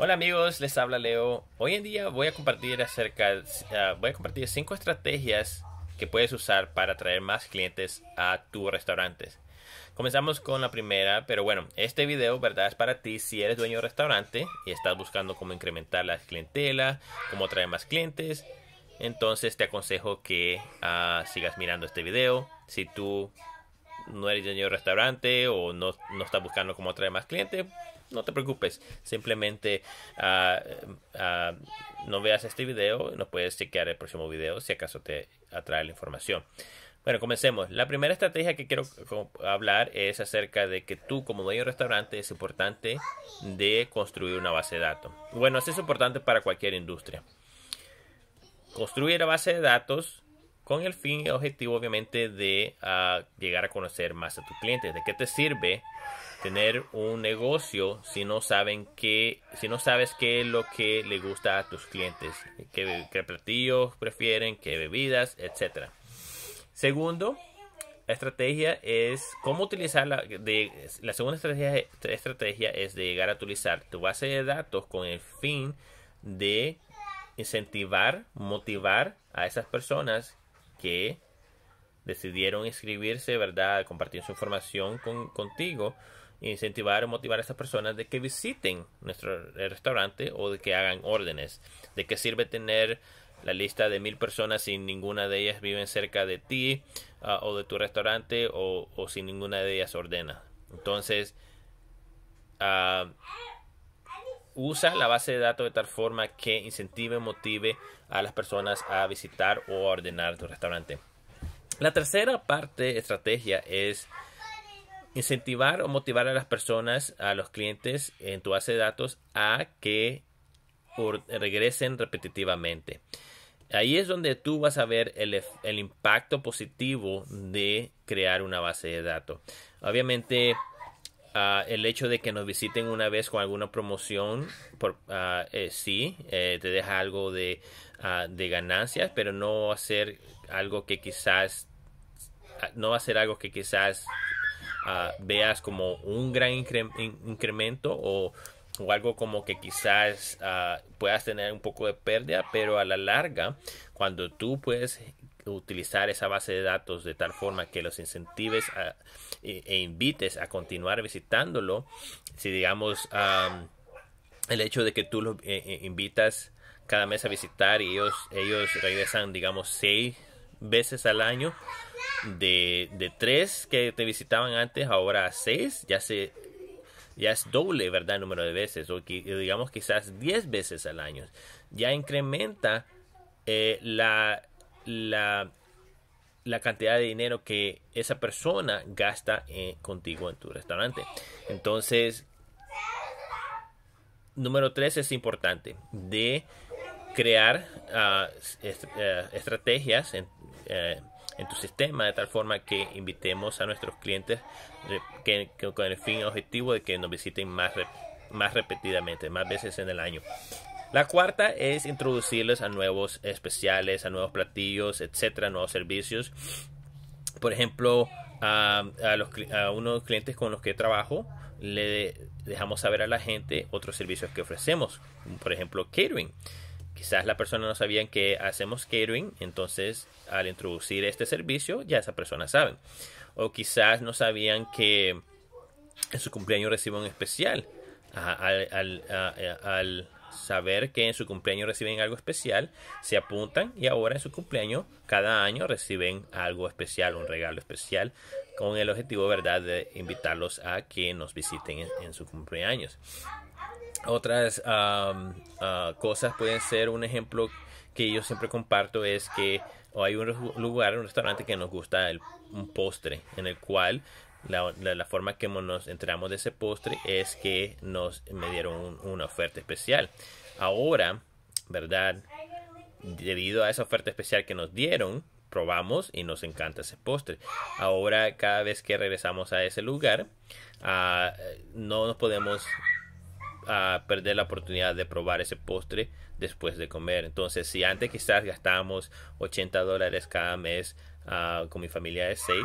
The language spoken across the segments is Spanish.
Hola amigos, les habla Leo. Hoy en día voy a compartir acerca, ah, voy a compartir cinco estrategias que puedes usar para atraer más clientes a tu restaurante. Comenzamos con la primera, pero bueno, este video, ¿verdad? Es para ti si eres dueño de restaurante y estás buscando cómo incrementar la clientela, cómo atraer más clientes. Entonces te aconsejo que ah, sigas mirando este video. Si tú no eres dueño de restaurante o no, no estás buscando cómo atraer más clientes, no te preocupes. Simplemente ah, ah, no veas este video, no puedes chequear el próximo video si acaso te atrae la información. Bueno, comencemos. La primera estrategia que quiero hablar es acerca de que tú como dueño de restaurante es importante de construir una base de datos. Bueno, eso es importante para cualquier industria. Construir la base de datos con el fin y objetivo obviamente de ah, llegar a conocer más a tus clientes. ¿De qué te sirve tener un negocio si no saben qué, si no sabes qué es lo que le gusta a tus clientes, qué, platillos prefieren, qué bebidas, etcétera? Segundo, la estrategia es cómo utilizar la, la segunda estrategia, estrategia es de llegar a utilizar tu base de datos con el fin de incentivar, motivar a esas personas que decidieron inscribirse, ¿verdad? Compartir su información con, contigo, incentivar o motivar a estas personas de que visiten nuestro restaurante o de que hagan órdenes. ¿De qué sirve tener la lista de mil personas si ninguna de ellas vive cerca de ti ah, o de tu restaurante o, sin si ninguna de ellas ordena? Entonces, uh, usa la base de datos de tal forma que incentive, motive a las personas a visitar o a ordenar tu restaurante. La tercera parte, estrategia, es incentivar o motivar a las personas, a los clientes en tu base de datos a que regresen repetitivamente. Ahí es donde tú vas a ver el, el impacto positivo de crear una base de datos. Obviamente, Ah, el hecho de que nos visiten una vez con alguna promoción, por, ah, eh, sí, eh, te deja algo de, uh, ganancias, pero no hacer algo que quizás, no ser algo que quizás veas como un gran incremento o, o, algo como que quizás puedas tener un poco de pérdida, pero a la larga, cuando tú puedes utilizar esa base de datos de tal forma que los incentives e, e, invites a continuar visitándolo. Si digamos el hecho de que tú los eh, eh, invitas cada mes a visitar y ellos, ellos regresan, digamos, seis veces al año. De, de tres que te visitaban antes, ahora seis, ya se ya es doble, ¿verdad? El número de veces, o digamos quizás diez veces al año. Ya incrementa eh, la, la, la cantidad de dinero que esa persona gasta eh, contigo en tu restaurante. Entonces, número tres es importante de crear ah, eh, estrategias eh, en, tu sistema de tal forma que invitemos a nuestros clientes con el fin objetivo de que nos visiten más, más repetidamente, más veces en el año. La cuarta es introducirles a nuevos especiales, a nuevos platillos, etcétera, nuevos servicios. Por ejemplo, a, a, los, unos clientes con los que trabajo, le dejamos saber a la gente otros servicios que ofrecemos, por ejemplo, catering. Quizás la persona no sabía que hacemos catering, entonces al introducir este servicio ya esa persona sabe. O quizás no sabían que en su cumpleaños recibe un especial. al saber que en su cumpleaños reciben algo especial, se apuntan y ahora en su cumpleaños cada año reciben algo especial, un regalo especial, con el objetivo, ¿verdad?, de invitarlos a que nos visiten en, su cumpleaños. Otras ah, cosas pueden ser un ejemplo que yo siempre comparto es que hay un lugar, un restaurante que nos gusta el, un postre en el cual la, forma que nos enteramos de ese postre es que nos me dieron una oferta especial. Ahora, ¿verdad? Debido a esa oferta especial que nos dieron, probamos y nos encanta ese postre. Ahora, cada vez que regresamos a ese lugar, ah, no nos podemos ah, perder la oportunidad de probar ese postre después de comer. Entonces, si antes quizás gastábamos 80 dólares cada mes ah, con mi familia de 6,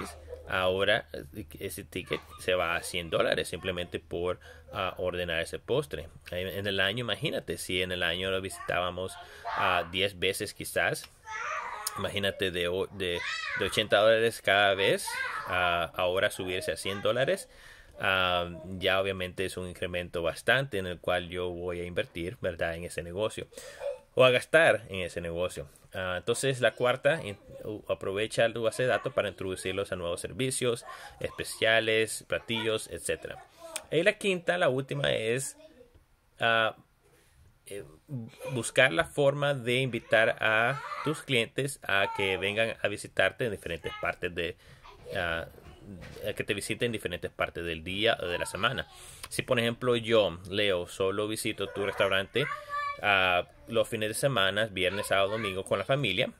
ahora eh, ese ticket se va a 100 dólares simplemente por ah, ordenar ese postre. En el año, imagínate, si en el año lo visitábamos a ah, 10 veces quizás, imagínate de, de, 80 dólares cada vez, ah, ahora subirse a 100 dólares. ya obviamente es un incremento bastante en el cual yo voy a invertir, ¿verdad? En ese negocio o a gastar en ese negocio. Ah, entonces la cuarta aprovecha tu base de datos para introducirlos a nuevos servicios, especiales, platillos, etc. Y la quinta, la última es ah, eh, buscar la forma de invitar a tus clientes a que vengan a visitarte en diferentes partes de... Ah, que te visiten en diferentes partes del día o de la semana. Si por ejemplo yo, Leo, solo visito tu restaurante los fines de semana, viernes, sábado, domingo con la familia,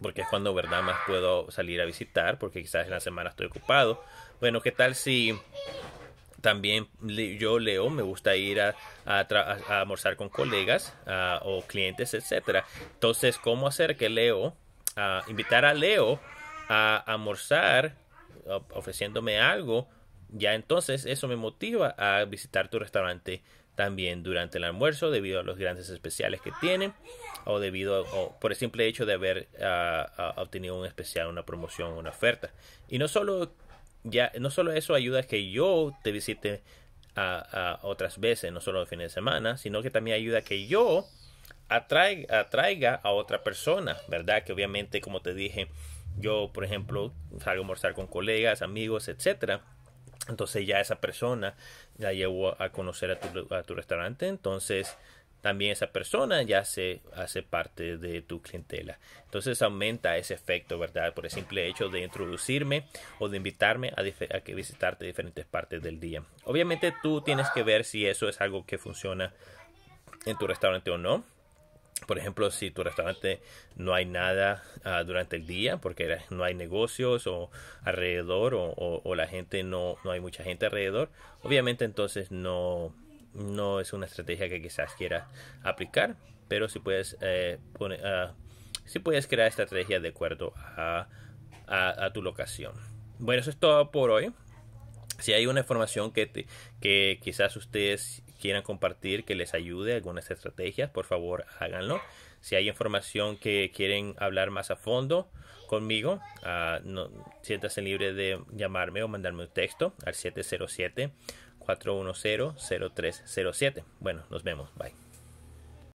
porque es cuando verdad más puedo salir a visitar, porque quizás en la semana estoy ocupado. Bueno, ¿qué tal si también yo leo, me gusta ir a, almorzar con colegas o clientes, etcétera. Entonces, ¿cómo hacer que Leo, invitar a Leo a almorzar ofreciéndome algo? Ya entonces eso me motiva a visitar tu restaurante también durante el almuerzo debido a los grandes especiales que tienen o debido por el simple hecho de haber ah, ah, obtenido un especial, una promoción, una oferta. Y no solo ya no solo eso ayuda a que yo te visite a, ah, a otras veces, no solo el fin de semana, sino que también ayuda a que yo atraiga, atraiga a otra persona, ¿verdad? Que obviamente, como te dije, yo, por ejemplo, salgo a almorzar con colegas, amigos, etcétera entonces ya esa persona la llevó a conocer a tu, a tu restaurante. Entonces también esa persona ya se hace parte de tu clientela. Entonces aumenta ese efecto, ¿verdad? Por el simple hecho de introducirme o de invitarme a, a que visitarte diferentes partes del día. Obviamente tú tienes que ver si eso es algo que funciona en tu restaurante o no. Por ejemplo, si tu restaurante no hay nada ah, durante el día, porque no hay negocios o alrededor, o, la gente no, hay mucha gente alrededor, obviamente entonces no, no es una estrategia que quizás quieras aplicar, pero si puedes, eh, ah, si puedes crear estrategia de acuerdo a, tu locación. Bueno, eso es todo por hoy si hay una información que, que quizás ustedes quieran compartir que les ayude algunas estrategias, por favor háganlo. Si hay información que quieren hablar más a fondo conmigo, uh, no, siéntase libre de llamarme o mandarme un texto al 707 410 0307. Bueno, nos vemos. Bye.